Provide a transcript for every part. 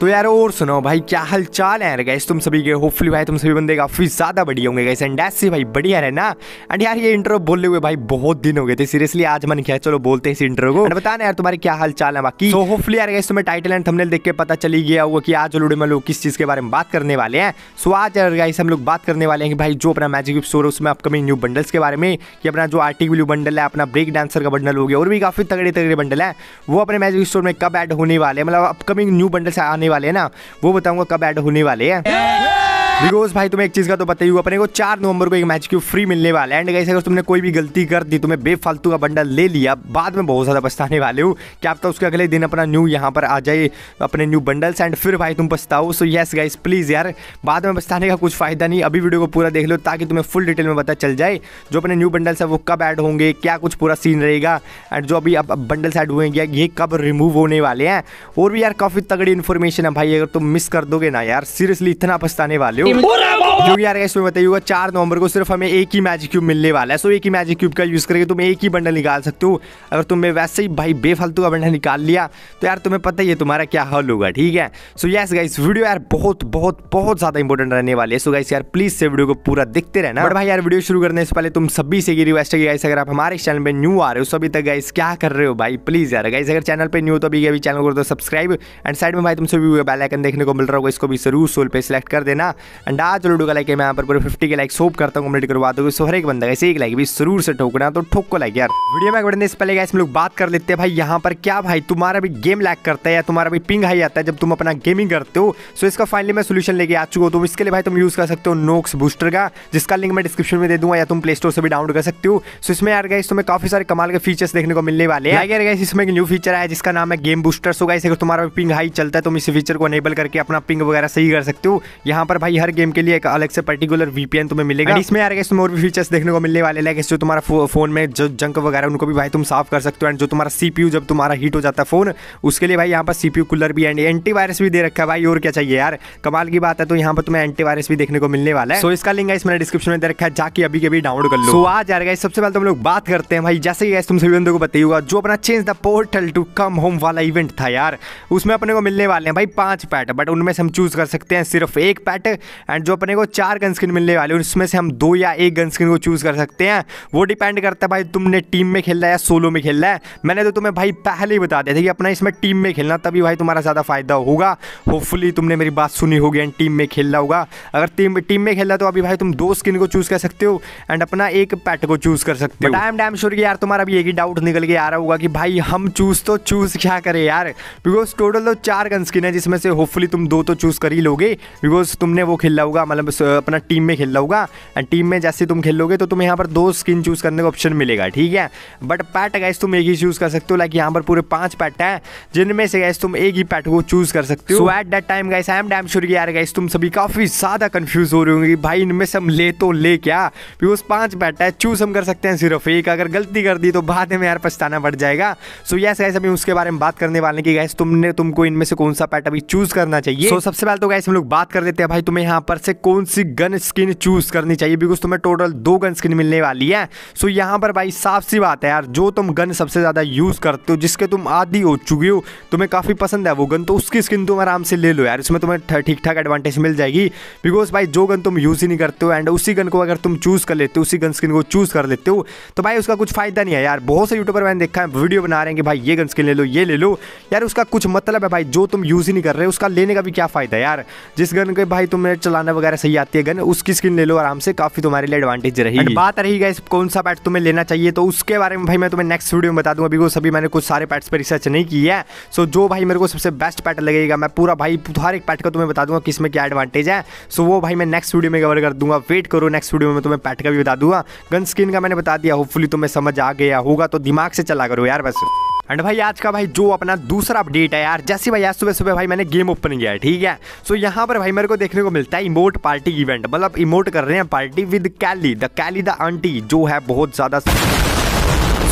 तो यार और सुनो भाई क्या हाल चाल है गैस तुम सभी के होपफुली भाई तुम सभी बंदे काफ़ी ज़्यादा बढ़िया होंगे गैस एंड ऐसे भाई बढ़िया है ना एंड यार ये इंटरव्यू बोले हुए भाई बहुत दिन हो गए थे सीरियसली आज मन किया चलो बोलते हैं इस इंटरव्यू को बताना यार तुम्हारे क्या हाल चाल है बाकी तो होपफुली यार गैस तुम्हें टाइटल एंड थमनेल देख के पता चली गया होगा कि आज लूडो में लोग किस चीज़ के बारे में बात करने वाले हैं सो आज यार गैस हम लोग बात करने वाले हैं कि भाई जो अपना मैजिक स्टोर है उसमें अपकमिंग न्यू बंडल्स के बारे में कि अपना जो व्यू बंडल है अपना ब्रेक डांसर का बंडल हो गया और भी काफ़ी तगड़े तगड़े बंडल है वो अपने मैजिक स्टोर में कब एड होने वाले मतलब अपकमिंग न्यू बंडल्स आने वाले हैं ना वो बताऊंगा कब ऐड होने वाले हैं बिकॉज भाई तुम्हें एक चीज़ का तो बताइए अपने को चार नवंबर को एक मैच क्यू फ्री मिलने वाला है एंड गाइस अगर तुमने कोई भी गलती कर दी तुम्हें बेफालतू का बंडल ले लिया बाद में बहुत ज़्यादा पछताने वाले हो क्या आप तो उसके अगले दिन अपना न्यू यहाँ पर आ जाए अपने न्यू बंडल्स एंड फिर भाई तुम पछताओ सो येस गाइस प्लीज़ यार बाद में पछताने का कुछ फ़ायदा नहीं अभी वीडियो को पूरा देख लो ताकि तुम्हें फुल डिटेल में पता चल जाए जो अपने न्यू बंडल्स है वो कब ऐड होंगे क्या कुछ पूरा सीन रहेगा एंड जो अभी अब बंडल्स ऐड हुए हैं ये कब रिमूव होने वाले हैं और भी यार काफ़ी तगड़ी इन्फॉर्मेशन है भाई अगर तुम मिस कर दोगे ना यार सीरियसली इतना पछताने वाले हो up? जो कि यार इसमें बताइएगा चार नवंबर को सिर्फ हमें एक ही मैजिक क्यूब मिलने वाला है सो एक ही मैजिक क्यूब का यूज़ करके तुम एक ही बंडल निकाल सकते हो अगर तुमने वैसे ही भाई बेफालतू का बंडल निकाल लिया तो यार तुम्हें पता ही है तुम्हारा क्या हल होगा ठीक है सो यस गाइस वीडियो यार बहुत बहुत बहुत ज़्यादा इंपॉर्टेंट रहने वाली है सो गाइस यार प्लीज़ से वीडियो को पूरा देखते रहना और भाई यार वीडियो शुरू करने से पहले तुम सभी से ये रिक्वेस्ट है गाइस अगर आप हमारे चैनल पर न्यू आ रहे हो सभी तक गाइस क्या कर रहे हो भाई प्लीज़ यार गाइस अगर चैनल पर न्यू हो तो अभी अभी चैनल को तो सब्सक्राइब एंड साइड में भाई तुमसे भी बेलाइकन देखने को मिल रहा होगा इसको भी जरूर सोल पर सिलेक्ट कर देना एंड आज वीडियो का लाइक है मैं यहाँ पर पूरे फिफ्टी के लाइक सोप करता हूँ कम्प्लीट करवा दो सो हर एक बंदा ऐसे एक लाइक भी जरूर से ठोकना तो ठोक को लाइक यार वीडियो में बढ़ने से पहले हम लोग बात कर लेते हैं भाई यहाँ पर क्या भाई तुम्हारा भी गेम लैक करता है या तुम्हारा भी पिंग हाई आता है जब तुम अपना गेमिंग करते हो सो इसका फाइनली मैं सोल्यूशन लेके आ चुका हूँ तो इसके लिए भाई तुम यूज कर सकते हो नोक्स बूस्टर का जिसका लिंक मैं डिस्क्रिप्शन में दे दूँगा या तुम प्ले स्टोर से भी डाउनलोड कर सकते हो सो इसमें यार गाइस तुम्हें काफी सारे कमाल के फीचर्स देखने को मिलने वाले हैं यार गाइस इसमें एक न्यू फीचर है जिसका नाम है गेम बूस्टर सो गाइस अगर तुम्हारा पिंग हाई चलता है तुम इस फीचर को अनेबल करके अपना पिंग वगैरह सही कर सकते हो यहाँ पर भाई हर गेम के लिए एक अलग से पर्टिकुलर वीपीएन तुम्हें मिलेगा इसमें यार इसमें और भी फीचर्स देखने को मिलने वाले लाइक जो तुम्हारा फोन में जो जंक वगैरह उनको भी भाई तुम साफ कर सकते हो एंड जो तुम्हारा सीपीयू जब तुम्हारा हीट हो जाता है फोन उसके लिए भाई यहाँ पर सीपीयू कूलर भी एंड एंटीवायरस भी दे रखा है भाई और क्या चाहिए यार कमाल की बात है तो यहाँ पर तुम्हें एंटीवायरस भी देखने को मिलने वाला है सो इसका लिंक मैंने डिस्क्रिप्शन में दे रखा है जाके अभी अभी डाउनलोड कर लो तो आज यार सबसे पहले तुम तो लोग बात करते हैं भाई जैसे ही तुम सभी बंदों को बताइएगा जो अपना change the portal to come home वाला इवेंट था यार उसमें अपने को मिलने वाले हैं भाई पांच पैट बट उनमें से हम चूज कर सकते हैं सिर्फ एक पैट एंड जो अपने को चार गन स्किन मिलने वाली है उसमें से हम दो या एक गन स्किन को चूज़ कर सकते हैं वो डिपेंड करता है भाई तुमने टीम में खेलना है या सोलो में खेलना है मैंने तो तुम्हें भाई पहले ही बता दिया था कि अपना इसमें टीम में खेलना तभी भाई तुम्हारा ज़्यादा फायदा होगा होपफुली तुमने मेरी बात सुनी होगी एंड टीम में खेलना होगा अगर टीम टीम में खेलना तो अभी भाई तुम दो स्किन को चूज़ कर सकते हो एंड अपना एक पैट को चूज़ कर सकते हो डैम डैम श्योर यार तुम्हारा अभी एक ही डाउट निकल के आ रहा होगा कि भाई हम चूज़ तो चूज़ क्या करें यार बिकॉज टोटल तो चार गन स्किन है जिसमें से होपफुली तुम दो तो चूज़ कर ही लोगे बिकॉज तुमने वो खेला होगा मतलब अपना टीम में खेल रहा एंड टीम में जैसे तुम खेलोगे तो तुम्हें यहाँ पर दो स्किन चूज़ करने का ऑप्शन मिलेगा ठीक है बट पैट गैस तुम एक ही चूज़ कर सकते हो लाइक यहाँ पर पूरे पांच पैट हैं जिनमें से गैस तुम एक ही पैट को चूज़ कर सकते हो at that time guys I am damn sure यार गाइस तुम सभी काफ़ी ज़्यादा कंफ्यूज हो रहे होंगे भाई इनमें से हम ले तो ले क्या बिकॉज पांच पैट है चूज़ हम कर सकते हैं सिर्फ एक अगर गलती कर दी तो बाद में यार पछताना पड़ जाएगा सो यस गैस अभी उसके बारे में बात करने वाले की गैस तुमने तुमको इनमें से कौन सा पैट अभी चूज़ करना चाहिए सो सबसे पहले तो गैस हम लोग बात कर देते हैं भाई तुम्हें यहाँ पर से कौन सी गन स्किन चूज करनी चाहिए बिकॉज तुम्हें टोटल दो गन स्किन मिलने वाली है सो यहाँ पर भाई साफ सी बात है यार जो तुम गन सबसे ज़्यादा यूज़ करते हो जिसके तुम आदि हो चुके हो तुम्हें काफ़ी पसंद है वो गन तो उसकी स्किन तुम आराम से ले लो यार इसमें तुम्हें ठीक ठाक एडवांटेज मिल जाएगी बिकॉज भाई जो गन तुम यूज़ ही नहीं करते हो एंड उसी गन को अगर तुम चूज़ कर लेते हो उसी गन स्किन को चूज़ कर लेते हो तो भाई उसका कुछ फ़ायदा नहीं है यार बहुत से यूट्यूबर मैंने देखा है वीडियो बना रहे हैं कि भाई ये गन स्किन ले लो ये ले लो यार उसका कुछ मतलब है भाई जो तुम यूज़ ही नहीं कर रहे उसका लेने का भी क्या फ़ायदा यार जिस गन के भाई तुम्हें चलाना वगैरह सही आती है गन उसकी स्किन ले लो आराम से काफी तुम्हारे लिए एडवांटेज रही बात रही गई कौन सा पैट तुम्हें लेना चाहिए तो उसके बारे में भाई मैं तुम्हें नेक्स्ट वीडियो में बता दूंगा वो सभी मैंने कुछ सारे पैट्स पर रिसर्च नहीं की है सो जो भाई मेरे को सबसे बेस्ट पैट लगेगा मैं पूरा भाई हर एक पैट का तुम्हें बता दूंगा किसमें क्या एडवांटेज है सो वो भाई मैं नेक्स्ट वीडियो में कवर कर दूंगा वेट करो नेक्स्ट वीडियो में तुम्हें पैट का भी बता दूंगा गन स्किन का मैंने बता दिया होपफुली तुम्हें समझ आ गया होगा तो दिमाग से चला करो यार बस एंड भाई आज का भाई जो अपना दूसरा अपडेट है यार जैसे भाई आज सुबह सुबह भाई मैंने गेम ओपन किया है ठीक है सो so, यहाँ पर भाई मेरे को देखने को मिलता है इमोट पार्टी इवेंट मतलब इमोट कर रहे हैं party with Kelly the Kelly the aunty जो है बहुत ज़्यादा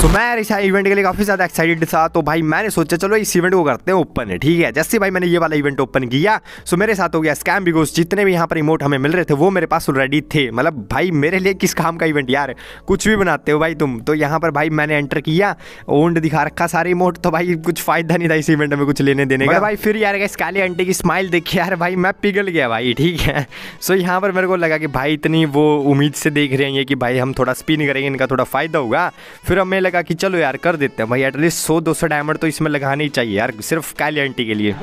सो so, मैं इस इवेंट के लिए काफ़ी ज़्यादा एक्साइटेड था तो भाई मैंने सोचा चलो इस इवेंट को करते हैं ओपन है ठीक है जैसे भाई मैंने ये वाला इवेंट ओपन किया सो मेरे साथ हो गया स्कैम बिकॉज जितने भी यहाँ पर इमोट हमें मिल रहे थे वो मेरे पास ऑलरेडी थे मतलब भाई मेरे लिए किस काम का इवेंट यार कुछ भी बनाते हो भाई तुम तो यहाँ पर भाई मैंने एंटर किया ओंड दिखा रखा सारे इमोट तो भाई कुछ फायदा नहीं था इस इवेंट में कुछ लेने देने का मतलब भाई फिर यार स्कैली आंटी की स्माइल देखी यार भाई मैं पिघल गया भाई ठीक है सो यहाँ पर मेरे को लगा कि भाई इतनी वो उम्मीद से देख रहे हैं कि भाई हम थोड़ा स्पिन करेंगे इनका थोड़ा फायदा होगा फिर हमें लगा कि चलो यार कर देते हैं भाई एटलीस्ट सौ दो सौ डायमंड तो इसमें लगाने ही चाहिए यार सिर्फ कैली आंटी के लिए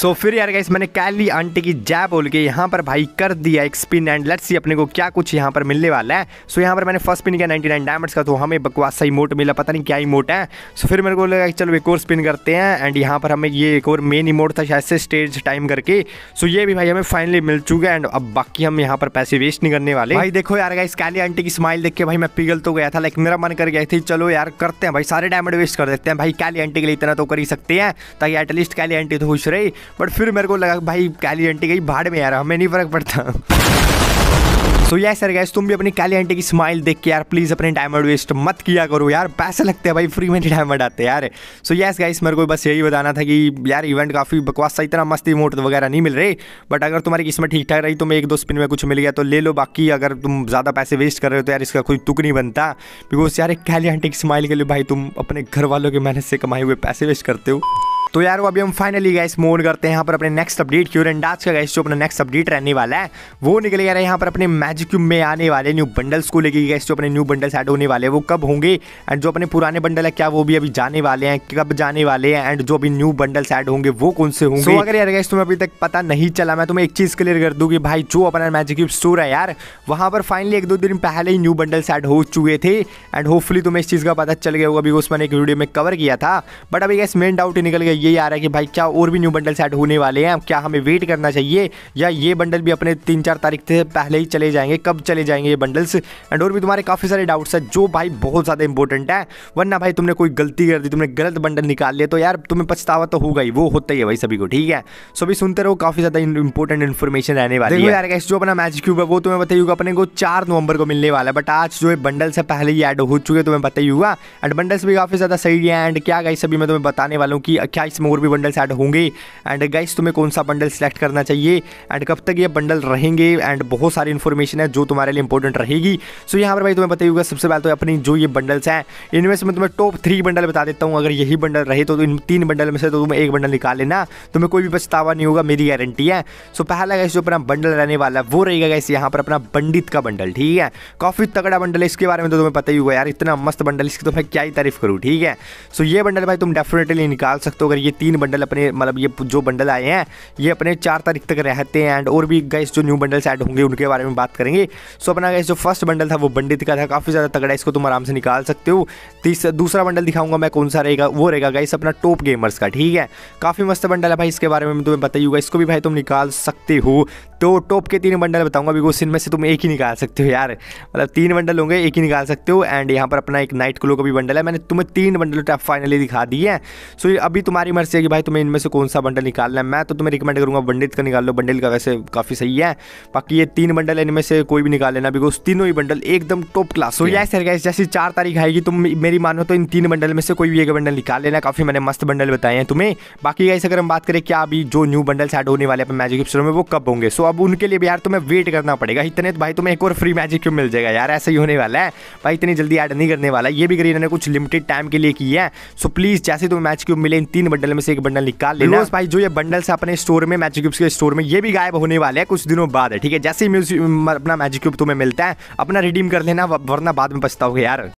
सो so, फिर यार गाइस मैंने कैली आंटी की जय बोल के यहाँ पर भाई कर दिया एक स्पिन एंड लेट्स सी अपने को क्या कुछ यहाँ पर मिलने वाला है सो so, यहाँ पर मैंने फर्स्ट स्पिन किया नाइनटी नाइन डायमंड्स का तो हमें बकवास सही मोट मिला पता नहीं क्या इमोट है सो फिर मेरे को लगा कि चलो एक और स्पिन करते हैं एंड यहाँ पर हमें ये एक और मेन इमोट था शायद से स्टेज टाइम करके सो ये भी भाई हमें फाइनली मिल चुका है एंड अब बाकी हम यहाँ पर पैसे वेस्ट नहीं करने वाले भाई देखो यार गाइस कैली आंटी की स्माइल देख के भाई मैं पिघल तो गया था लाइक मेरा मेरा मन कर गया थी चलो यार करते हैं भाई सारे डायमंड वेस्ट कर देते हैं भाई कैली एंटी के लिए इतना तो कर ही सकते हैं ताकि एटलीस्ट कैली एंटी तो खुश रही बट फिर मेरे को लगा भाई कैली एंटी गई भाड़ में यार हमें नहीं फ़र्क पड़ता तो यार सर गैस तुम भी अपनी काली आंटी की स्माइल देख के यार प्लीज़ अपने डायमंड वेस्ट मत किया करो यार पैसे लगते हैं भाई फ्री में डायमंड आते यार सो यस गाइस मेरे को बस यही बताना था कि यार इवेंट काफ़ी बकवास था इतना मस्ती मोट वगैरह नहीं मिल रहे बट अगर तुम्हारी किस्मत ठीक ठाक रही मैं एक दो स्पिन में कुछ मिल गया तो ले लो बाकी अगर तुम ज़्यादा पैसे वेस्ट कर रहे हो तो यार इसका कोई तुक नहीं बनता बिकॉज यार एक काली आंटी की स्माइल के लिए भाई तुम अपने घर वालों के मेहनत से कमाए हुए पैसे वेस्ट करते हो तो यार वो अभी हम फाइनली गैस मोन करते हैं यहाँ पर अपने नेक्स्ट अपडेट क्यूर और का गैस जो अपना नेक्स्ट अपडेट रहने वाला है वो निकले यार यहाँ पर अपने मैजिक्यूब में आने वाले न्यू बंडल्स को लेके गैस जो अपने न्यू बंडल्स एड होने वाले हैं वो कब होंगे एंड जो अपने पुराने बंडल है क्या वो भी अभी जाने वाले हैं कब जाने वाले हैं एंड जो अभी न्यू बंडल्स एड होंगे वो कौन से होंगे अगर यार गैस तुम्हें अभी तक पता नहीं चला मैं तुम्हें एक चीज़ क्लियर कर दूँ कि भाई जो अपना मैजिक्यूब स्टोर है यार वहाँ पर फाइनली एक दो दिन पहले ही न्यू बंडल्स एड हो चुके थे एंड होपफुली तुम्हें इस चीज़ का पता चल गया होगा अभी उसमें एक वीडियो में कवर किया था बट अभी गैस मेन डाउट निकल गया यही आ रहा है कि भाई क्या और भी न्यू बंडल सेट होने वाले हैं क्या हमें वेट करना चाहिए या ये बंडल भी अपने तीन चार तारीख से पहले ही चले जाएंगे कब चले जाएंगे ये बंडल्स एंड और भी तुम्हारे काफ़ी सारे डाउट्स हैं जो भाई बहुत ज़्यादा इंपॉर्टेंट है वरना भाई तुमने कोई गलती कर दी तुमने गलत बंडल निकाल लिया तो यार तुम्हें पछतावा तो होगा ही वो होता ही है भाई सभी को ठीक है सो भी सुनते रहो काफ़ी ज़्यादा इंपॉर्टेंट इन्फॉर्मेशन रहने वाली है यार जो अपना मैच क्यूब है वो तुम्हें बताइए अपने को चार नवंबर को मिलने वाला है बट आज जो है बंडल से पहले ही ऐड हो चुके तुम्हें बताइए एंड बंडल्स भी काफ़ी ज़्यादा सही है एंड क्या गाइस सभी मैं तुम्हें बताने वाला हूँ कि क्या गाइस में और भी बंडल्स ऐड होंगे एंड गाइस तुम्हें कौन सा बंडल सेलेक्ट करना चाहिए एंड कब तक ये बंडल रहेंगे एंड बहुत सारी इन्फॉर्मेशन है जो तुम्हारे लिए इंपॉर्टेंट रहेगी सो यहाँ पर भाई तुम्हें पता होगा सबसे पहले तो अपनी जो ये बंडल्स हैं इनमें से मैं तुम्हें टॉप थ्री बंडल बता देता हूँ अगर यही बंडल रहे तो इन तीन बंडल में से तो तुम्हें एक बंडल निकाल लेना तुम्हें कोई भी पछतावा नहीं होगा मेरी गारंटी है सो पहला गैस जो अपना बंडल रहने वाला है वो रहेगा गैस यहाँ पर अपना बंडित का बंडल ठीक है काफ़ी तगड़ा बंडल है इसके बारे में तो तुम्हें पता ही होगा यार इतना मस्त बंडल इसकी तो मैं क्या ही तारीफ करूँ ठीक है सो ये बंडल भाई तुम डेफिनेटली निकाल सकते हो अगर ये तीन बंडल अपने मतलब ये जो बंडल आए हैं ये अपने चार तारीख तक रहते हैं एंड और भी गैस जो न्यू बंडल्स ऐड होंगे उनके बारे में बात करेंगे सो अपना गैस जो फर्स्ट बंडल था वो बंडित का था काफ़ी ज़्यादा तगड़ा इसको तुम आराम से निकाल सकते हो तीसरा दूसरा बंडल दिखाऊंगा मैं कौन सा रहेगा वो रहेगा गैस अपना टॉप गेमर्स का ठीक है काफ़ी मस्त बंडल है भाई इसके बारे में तुम्हें बताइए होगा इसको भी भाई तुम निकाल सकते हो तो टॉप के तीन बंडल बताऊंगा बिकॉज इनमें से तुम एक ही निकाल सकते हो यार मतलब तीन बंडल होंगे एक ही निकाल सकते हो एंड यहाँ पर अपना एक नाइट क्लो का भी बंडल है मैंने तुम्हें तीन तो बंडल फाइनली दिखा दिए हैं सो अभी तुम्हारी आपकी मर्जी है कि भाई तुम्हें इनमें से कौन सा बंडल निकालना है मैं तो तुम्हें रिकमेंड करूँगा बंडल का निकाल लो बंडल का वैसे काफ़ी सही है बाकी ये तीन बंडल है इनमें से कोई भी निकाल लेना बिकॉज तीनों ही बंडल एकदम टॉप क्लास हो यस सर गैस जैसे चार तारीख आएगी तुम मेरी मानो तो इन तीन बंडल में से कोई भी एक बंडल निकाल लेना काफ़ी मैंने मस्त बंडल बताए हैं तुम्हें बाकी गैस अगर हम बात करें क्या अभी जो न्यू बंडल एड होने वाले अपने मैजिक स्टोर में वो कब होंगे सो अब उनके लिए यार तुम्हें वेट करना पड़ेगा इतने तो भाई तुम्हें एक और फ्री मैजिक क्यों मिल जाएगा यार ऐसा ही होने वाला है भाई इतनी जल्दी ऐड नहीं करने वाला ये भी करीब इन्होंने कुछ लिमिटेड टाइम के लिए किया है सो प्लीज़ जैसे तुम्हें मैच क्यों मिले इन तीन बंडल बंडल में से एक बंडल निकाल लेना भाई जो ये बंडल्स अपने स्टोर में मैजिक क्यूब्स के स्टोर में ये भी गायब होने वाले हैं कुछ दिनों बाद है ठीक है जैसे ही अपना मैजिक क्यूब तुम्हें मिलता है अपना रिडीम कर लेना वरना बाद में पछताओगे यार